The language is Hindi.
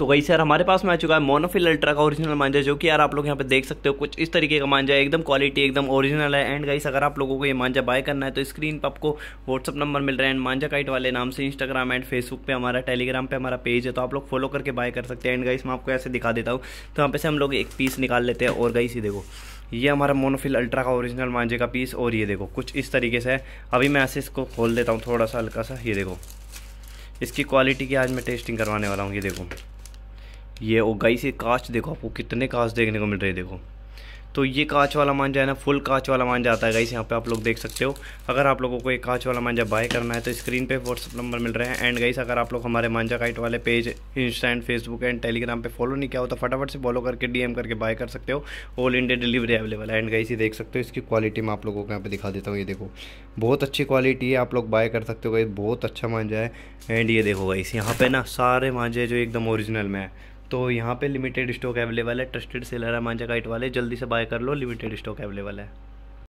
तो वही सर हमारे पास में आ चुका है मोनोफिल अल्ट्रा का ओरिजिनल मांजा जो कि यार आप लोग यहाँ पे देख सकते हो कुछ इस तरीके का मांजा है एकदम क्वालिटी एकदम ओरिजिनल है एंड गाइस अगर आप लोगों को ये मांजा बाय करना है तो स्क्रीन पर आपको व्हाट्सअप नंबर मिल रहा है एंड मांजा काइट वाले नाम से इंस्टाग्राम एंड फेसबुक पे हमारा टेलीग्राम पर हमारा पेज है तो आप लोग फॉलो करके बाय कर सकते हैं एंड गाइस मैं आपको ऐसे दिखा देता हूँ तो यहाँ पे से हम लोग एक पीस निकाल लेते हैं और गाइस ही देखो ये हमारा मोनोफिल अल्ट्रा का ओरिजिनल मांजे का पीस और ये देखो कुछ इस तरीके से है अभी मैं ऐसे इसको खोल देता हूँ थोड़ा सा हल्का सा ये देखो इसकी क्वालिटी की आज मैं टेस्टिंग करवाने वाला हूँ ये देखो ये और गई से कांच देखो आपको कितने कांच देखने को मिल रहे देखो तो ये कांच वाला मांजा है ना फुल कांच वाला मांजा आता है गाइस यहाँ पे आप लोग देख सकते हो अगर आप लोगों को ये कांच वाला मांझा बाय करना है तो स्क्रीन पे व्हाट्सअप नंबर मिल रहा है एंड गाइस अगर आप लोग हमारे मांझा काइट वाले page Insta and Facebook and Telegram पे फॉलो नहीं किया हो तो फटाफट से फॉलो करके एम करके बाय कर सकते हो ऑल इंडिया डिलीवरी अवेलेबल है एंड गाइस ये देख सकते हो इसकी क्वालिटी मैं आप लोगों को यहाँ पर दिखा देता हूँ ये देखो बहुत अच्छी क्वालिटी है आप लोग बाय कर सकते हो गाइस बहुत अच्छा मांझा है एंड ये देखो गाइस यहाँ पे ना सारे मांझे जो एकदम ओरिजिनल में है तो यहाँ पे लिमिटेड स्टॉक अवेलेबल है ट्रस्टेड सेलर है मांझा काइट वाले जल्दी से बाय कर लो लिमिटेड स्टॉक अवेलेबल है